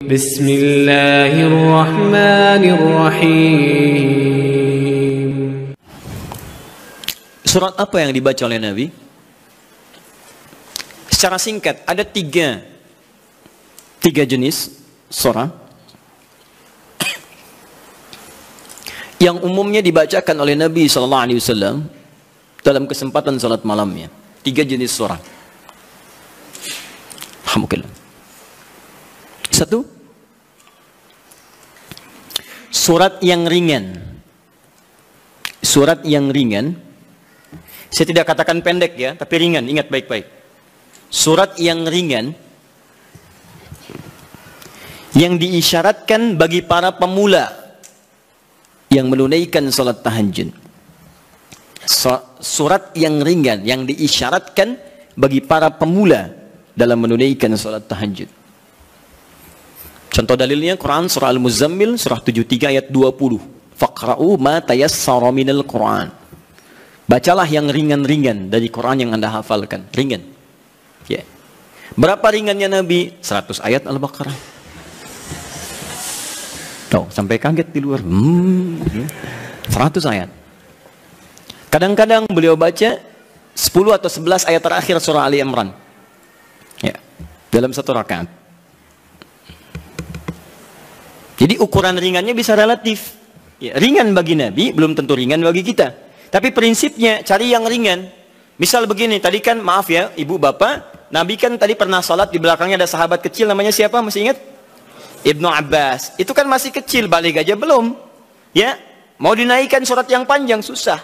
بسم الله Surat apa yang dibaca oleh Nabi? Secara singkat, ada tiga tiga jenis surah yang umumnya dibacakan oleh Nabi saw Alaihi Wasallam dalam kesempatan salat malamnya. Tiga jenis surah. Alhamdulillah satu Surat yang ringan Surat yang ringan Saya tidak katakan pendek ya Tapi ringan, ingat baik-baik Surat yang ringan Yang diisyaratkan bagi para pemula Yang menunaikan salat tahajud Surat yang ringan Yang diisyaratkan bagi para pemula Dalam menunaikan salat tahajud Contoh dalilnya Quran surah Al-Muzammil surah 73 ayat 20. Faqra'u ma tayassara minal Quran. Bacalah yang ringan-ringan dari Quran yang Anda hafalkan. Ringan. Ya. Yeah. Berapa ringannya Nabi? 100 ayat Al-Baqarah. Tuh, sampai kaget di luar. Hmm. 100 ayat. Kadang-kadang beliau baca 10 atau 11 ayat terakhir surah Ali Imran. Ya. Dalam satu rakaat. Jadi ukuran ringannya bisa relatif. Ya, ringan bagi Nabi belum tentu ringan bagi kita. Tapi prinsipnya cari yang ringan. Misal begini, tadi kan maaf ya ibu bapak, Nabi kan tadi pernah sholat di belakangnya ada sahabat kecil namanya siapa masih ingat? Ibnu Abbas. Itu kan masih kecil, balik aja belum. Ya, mau dinaikkan surat yang panjang susah.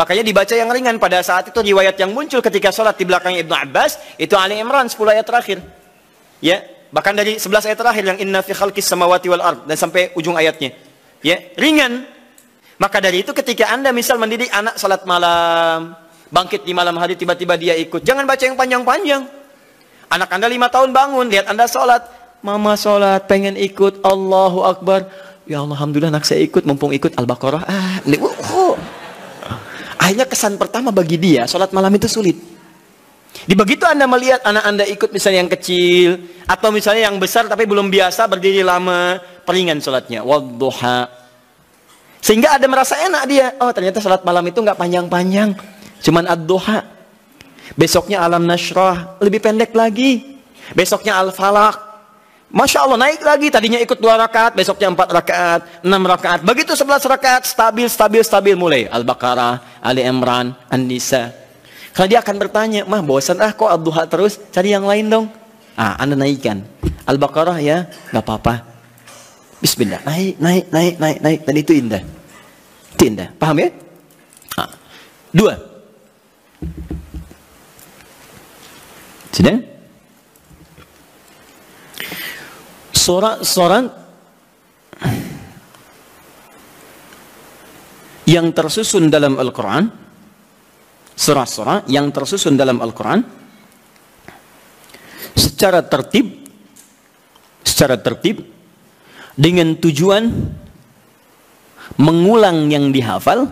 Makanya dibaca yang ringan pada saat itu riwayat yang muncul ketika sholat di belakang Ibnu Abbas itu Ali Imran 10 ayat terakhir. Ya, Bahkan dari 11 ayat terakhir yang inna fi khalqis samawati wal ard dan sampai ujung ayatnya. Ya, ringan. Maka dari itu ketika Anda misal mendidik anak salat malam, bangkit di malam hari tiba-tiba dia ikut. Jangan baca yang panjang-panjang. Anak Anda lima tahun bangun, lihat Anda salat, mama salat, pengen ikut, Allahu Akbar. Ya Allah, Alhamdulillah anak saya ikut, mumpung ikut Al-Baqarah. Ah, oh, oh. Akhirnya kesan pertama bagi dia, salat malam itu sulit. Di begitu Anda melihat anak Anda ikut misalnya yang kecil atau misalnya yang besar tapi belum biasa berdiri lama, peringan sholatnya. Wadduha. Sehingga ada merasa enak dia. Oh ternyata sholat malam itu nggak panjang-panjang. Cuman ad-duha. Besoknya alam nasrah. Lebih pendek lagi. Besoknya al-falak. Masya Allah naik lagi tadinya ikut dua rakaat besoknya empat rakaat enam rakaat begitu sebelas rakaat stabil stabil stabil mulai Al-Baqarah Ali Imran An-Nisa kalau dia akan bertanya, mah bosan ah kok abduha terus, cari yang lain dong. Ah, Anda naikkan. Al-Baqarah ya, nggak apa-apa. Bismillah, naik, naik, naik, naik, naik. Dan itu indah. Itu indah. Paham ya? Ah. Dua. Sudah? Surat, surat yang tersusun dalam Al-Quran surah-surah yang tersusun dalam Al-Quran secara tertib secara tertib dengan tujuan mengulang yang dihafal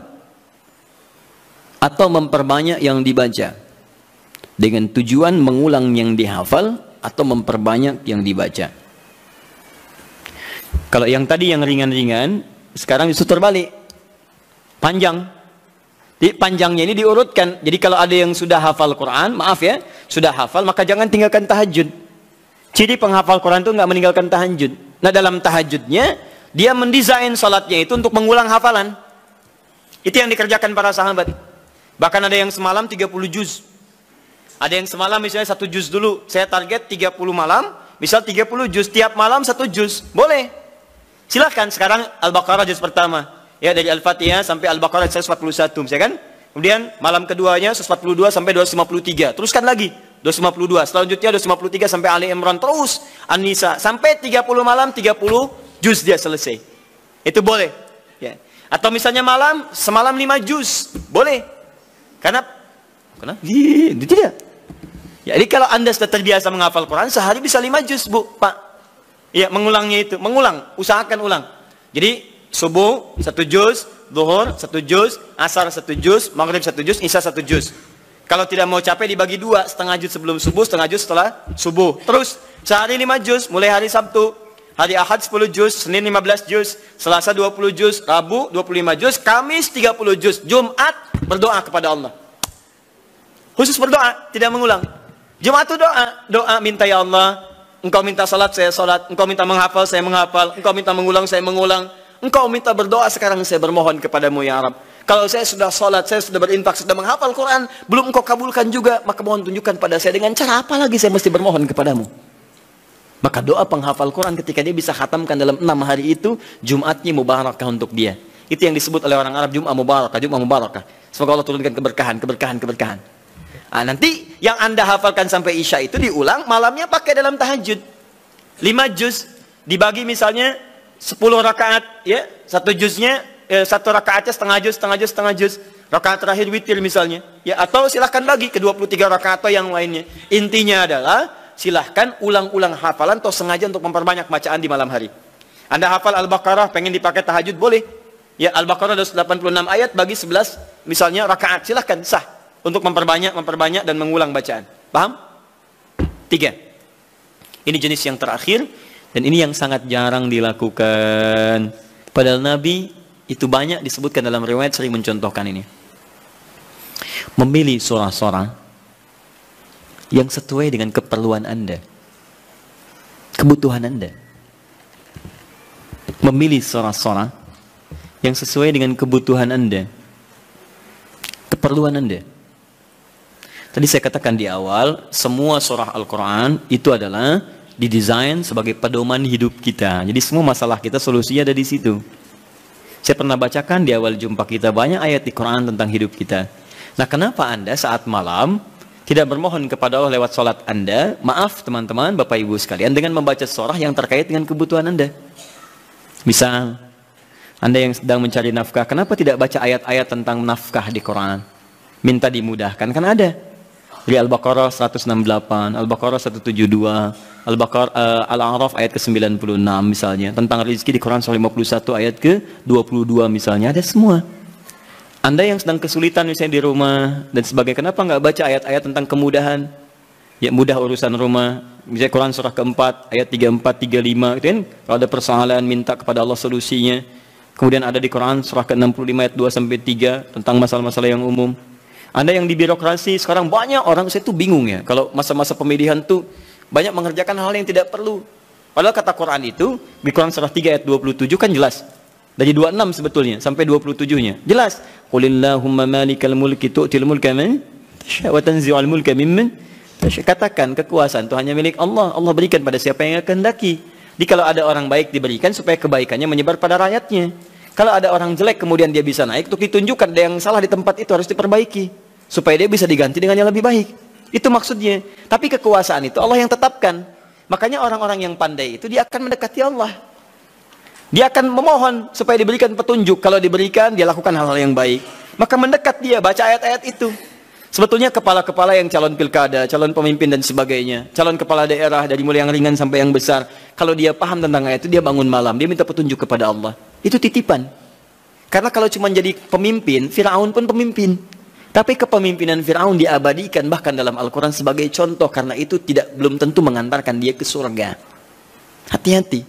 atau memperbanyak yang dibaca dengan tujuan mengulang yang dihafal atau memperbanyak yang dibaca kalau yang tadi yang ringan-ringan sekarang itu terbalik panjang jadi panjangnya ini diurutkan. Jadi kalau ada yang sudah hafal Quran, maaf ya, sudah hafal, maka jangan tinggalkan tahajud. Ciri penghafal Quran itu nggak meninggalkan tahajud. Nah dalam tahajudnya, dia mendesain salatnya itu untuk mengulang hafalan. Itu yang dikerjakan para sahabat. Bahkan ada yang semalam 30 juz. Ada yang semalam misalnya satu juz dulu. Saya target 30 malam, misal 30 juz. Tiap malam satu juz. Boleh. Silahkan sekarang Al-Baqarah juz pertama ya dari Al-Fatihah sampai Al-Baqarah 141 misalkan. Ya kan? Kemudian malam keduanya 142 sampai 253. Teruskan lagi 252. Selanjutnya 253 sampai Ali Imran terus An-Nisa sampai 30 malam 30 juz dia selesai. Itu boleh. Ya. Atau misalnya malam semalam 5 juz. Boleh. Karena karena itu tidak. Ya, jadi kalau Anda sudah terbiasa menghafal Quran sehari bisa 5 juz, Bu, Pak. Ya, mengulangnya itu, mengulang, usahakan ulang. Jadi subuh satu juz, duhur satu juz, asar satu juz, maghrib satu juz, isya satu juz. Kalau tidak mau capek dibagi dua, setengah juz sebelum subuh, setengah juz setelah subuh. Terus sehari lima juz, mulai hari Sabtu. Hari Ahad 10 juz, Senin 15 juz, Selasa 20 juz, Rabu 25 juz, Kamis 30 juz, Jumat berdoa kepada Allah. Khusus berdoa, tidak mengulang. Jumat itu doa, doa minta ya Allah, engkau minta salat saya salat, engkau minta menghafal saya menghafal, engkau minta mengulang saya mengulang, Engkau minta berdoa sekarang saya bermohon kepadamu ya Arab. Kalau saya sudah sholat, saya sudah berinfak, sudah menghafal Quran, belum engkau kabulkan juga, maka mohon tunjukkan pada saya dengan cara apa lagi saya mesti bermohon kepadamu. Maka doa penghafal Quran ketika dia bisa khatamkan dalam enam hari itu, Jumatnya mubarakah untuk dia. Itu yang disebut oleh orang Arab Jum'ah mubarakah, Jum'ah mubarakah. Semoga Allah turunkan keberkahan, keberkahan, keberkahan. Nah, nanti yang anda hafalkan sampai Isya itu diulang, malamnya pakai dalam tahajud. Lima juz, dibagi misalnya sepuluh rakaat ya satu juznya ya, satu rakaatnya setengah juz setengah juz setengah juz rakaat terakhir witir misalnya ya atau silahkan bagi ke 23 rakaat atau yang lainnya intinya adalah silahkan ulang-ulang hafalan atau sengaja untuk memperbanyak bacaan di malam hari anda hafal Al-Baqarah pengen dipakai tahajud boleh ya Al-Baqarah 186 ayat bagi 11 misalnya rakaat silahkan sah untuk memperbanyak memperbanyak dan mengulang bacaan paham? tiga ini jenis yang terakhir dan ini yang sangat jarang dilakukan. Padahal Nabi itu banyak disebutkan dalam riwayat sering mencontohkan ini. Memilih surah-surah yang sesuai dengan keperluan Anda. Kebutuhan Anda. Memilih surah-surah yang sesuai dengan kebutuhan Anda. Keperluan Anda. Tadi saya katakan di awal, semua surah Al-Quran itu adalah didesain sebagai pedoman hidup kita. Jadi semua masalah kita solusinya ada di situ. Saya pernah bacakan di awal jumpa kita banyak ayat di Quran tentang hidup kita. Nah, kenapa Anda saat malam tidak bermohon kepada Allah lewat sholat Anda? Maaf teman-teman, Bapak Ibu sekalian, dengan membaca surah yang terkait dengan kebutuhan Anda. Misal, Anda yang sedang mencari nafkah, kenapa tidak baca ayat-ayat tentang nafkah di Quran? Minta dimudahkan, kan ada di Al-Baqarah 168, Al-Baqarah 172, Al-Baqarah uh, Al-A'raf ayat ke-96 misalnya, tentang rezeki di Quran surah 51 ayat ke-22 misalnya, ada semua. Anda yang sedang kesulitan misalnya di rumah dan sebagainya, kenapa nggak baca ayat-ayat tentang kemudahan? Ya mudah urusan rumah, misalnya Quran surah keempat ayat 34 35 gitu kan kalau ada persoalan minta kepada Allah solusinya. Kemudian ada di Quran surah ke-65 ayat 2 sampai 3 tentang masalah-masalah yang umum. Anda yang di birokrasi sekarang banyak orang saya tuh bingung ya. Kalau masa-masa pemilihan tuh banyak mengerjakan hal yang tidak perlu. Padahal kata Quran itu di Quran surah 3 ayat 27 kan jelas. Dari 26 sebetulnya sampai 27-nya. Jelas. Qulillahumma malikal mulki tu'til mulka man wa tanzi'ul mulka mimman Katakan kekuasaan itu hanya milik Allah. Allah berikan pada siapa yang kehendaki. Jadi kalau ada orang baik diberikan supaya kebaikannya menyebar pada rakyatnya. Kalau ada orang jelek kemudian dia bisa naik, untuk ditunjukkan ada yang salah di tempat itu harus diperbaiki supaya dia bisa diganti dengan yang lebih baik. Itu maksudnya. Tapi kekuasaan itu Allah yang tetapkan. Makanya orang-orang yang pandai itu dia akan mendekati Allah. Dia akan memohon supaya diberikan petunjuk. Kalau diberikan, dia lakukan hal-hal yang baik. Maka mendekat dia baca ayat-ayat itu. Sebetulnya kepala-kepala yang calon pilkada, calon pemimpin dan sebagainya, calon kepala daerah dari mulai yang ringan sampai yang besar, kalau dia paham tentang ayat itu dia bangun malam, dia minta petunjuk kepada Allah. Itu titipan. Karena kalau cuma jadi pemimpin, Firaun pun pemimpin. Tapi kepemimpinan Firaun diabadikan bahkan dalam Al-Quran sebagai contoh karena itu tidak belum tentu mengantarkan dia ke surga. Hati-hati.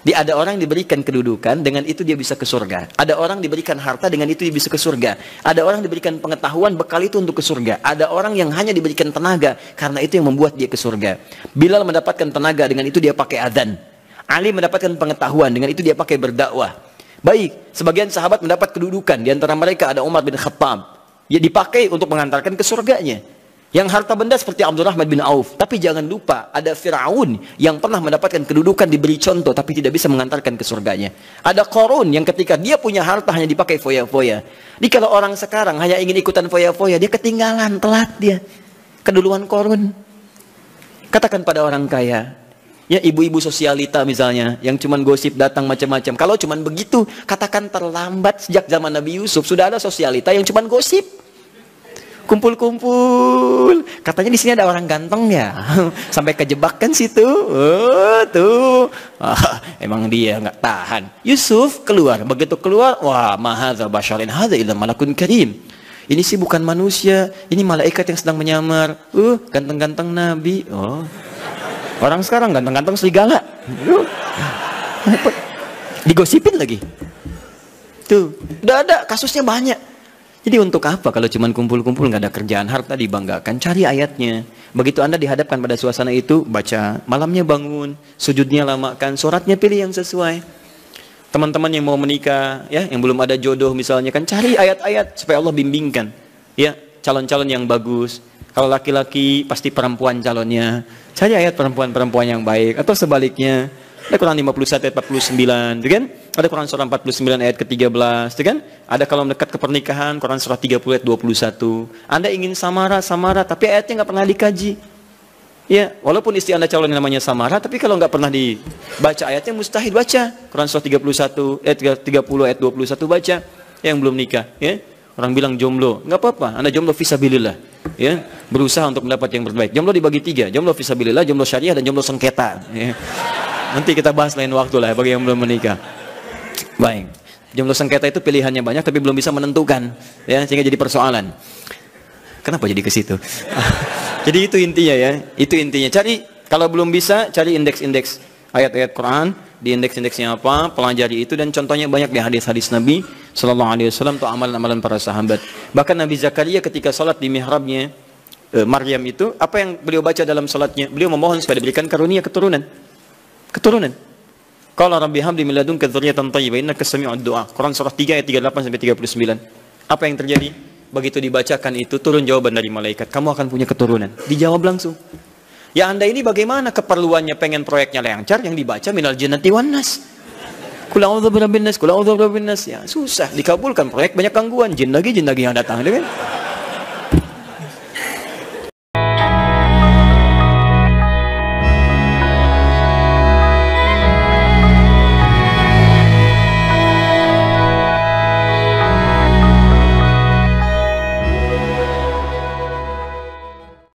Di ada orang yang diberikan kedudukan dengan itu dia bisa ke surga. Ada orang diberikan harta dengan itu dia bisa ke surga. Ada orang diberikan pengetahuan bekal itu untuk ke surga. Ada orang yang hanya diberikan tenaga karena itu yang membuat dia ke surga. Bilal mendapatkan tenaga dengan itu dia pakai adzan. Ali mendapatkan pengetahuan dengan itu dia pakai berdakwah. Baik, sebagian sahabat mendapat kedudukan di antara mereka ada Umar bin Khattab. Ya dipakai untuk mengantarkan ke surganya. Yang harta benda seperti Abdurrahman bin Auf. Tapi jangan lupa ada Fir'aun yang pernah mendapatkan kedudukan diberi contoh tapi tidak bisa mengantarkan ke surganya. Ada Korun yang ketika dia punya harta hanya dipakai foya-foya. Jadi kalau orang sekarang hanya ingin ikutan foya-foya dia ketinggalan, telat dia. Keduluan Korun. Katakan pada orang kaya, Ya ibu-ibu sosialita misalnya yang cuman gosip datang macam-macam. Kalau cuman begitu katakan terlambat sejak zaman Nabi Yusuf sudah ada sosialita yang cuman gosip. Kumpul-kumpul. Katanya di sini ada orang ganteng ya. Sampai kejebak kan situ. Oh, tuh. Ah, emang dia nggak tahan. Yusuf keluar. Begitu keluar, wah mahadza basyarin hadza illa malakun karim ini sih bukan manusia, ini malaikat yang sedang menyamar. Uh, ganteng-ganteng Nabi. Oh. Orang sekarang ganteng-ganteng serigala. Digosipin lagi. Tuh, udah ada kasusnya banyak. Jadi untuk apa kalau cuman kumpul-kumpul nggak ada kerjaan harta dibanggakan? Cari ayatnya. Begitu Anda dihadapkan pada suasana itu, baca malamnya bangun, sujudnya lamakan, suratnya pilih yang sesuai. Teman-teman yang mau menikah, ya, yang belum ada jodoh misalnya kan cari ayat-ayat supaya Allah bimbingkan. Ya, calon-calon yang bagus. Kalau laki-laki pasti perempuan calonnya. Cari ayat perempuan-perempuan yang baik atau sebaliknya. Ada Quran 51 ayat 49, gitu kan? Ada Quran surah 49 ayat ke-13, gitu kan? Ada kalau mendekat ke pernikahan Quran surah 30 ayat 21. Anda ingin samara, samara, tapi ayatnya nggak pernah dikaji. Ya, walaupun istri Anda calon yang namanya Samara, tapi kalau nggak pernah dibaca ayatnya mustahil baca. Quran surah 31 eh, ayat eh, 30 ayat 21 baca yang belum nikah, ya. Orang bilang jomblo, nggak apa-apa. Anda jomblo visabilillah, ya. Berusaha untuk mendapat yang terbaik. Jomblo dibagi tiga, jomblo visabilillah, jomblo syariah, dan jomblo sengketa. Ya. Nanti kita bahas lain waktu lah bagi yang belum menikah. Baik. Jomblo sengketa itu pilihannya banyak tapi belum bisa menentukan, ya sehingga jadi persoalan. Kenapa jadi ke situ? jadi itu intinya ya, itu intinya. Cari kalau belum bisa cari indeks-indeks ayat-ayat Quran di indeks-indeksnya apa, pelajari itu dan contohnya banyak di hadis-hadis Nabi Shallallahu Alaihi Wasallam atau amalan-amalan para sahabat. Bahkan Nabi Zakaria ketika sholat di mihrabnya e, Maryam itu, apa yang beliau baca dalam sholatnya? Beliau memohon supaya diberikan karunia keturunan, keturunan. Kalau Rabbi Hamdi miladun kezuriatan tayyibah inna kesami'ud doa. Quran surah 3 ayat 38 sampai 39. Apa yang terjadi? Begitu dibacakan itu turun jawaban dari malaikat. Kamu akan punya keturunan. Dijawab langsung. Ya anda ini bagaimana keperluannya pengen proyeknya lancar yang dibaca minal jinnati wan nas. Kul a'udzu birabbil nas, Ya, susah dikabulkan proyek banyak gangguan, jin lagi jin lagi yang datang, kan?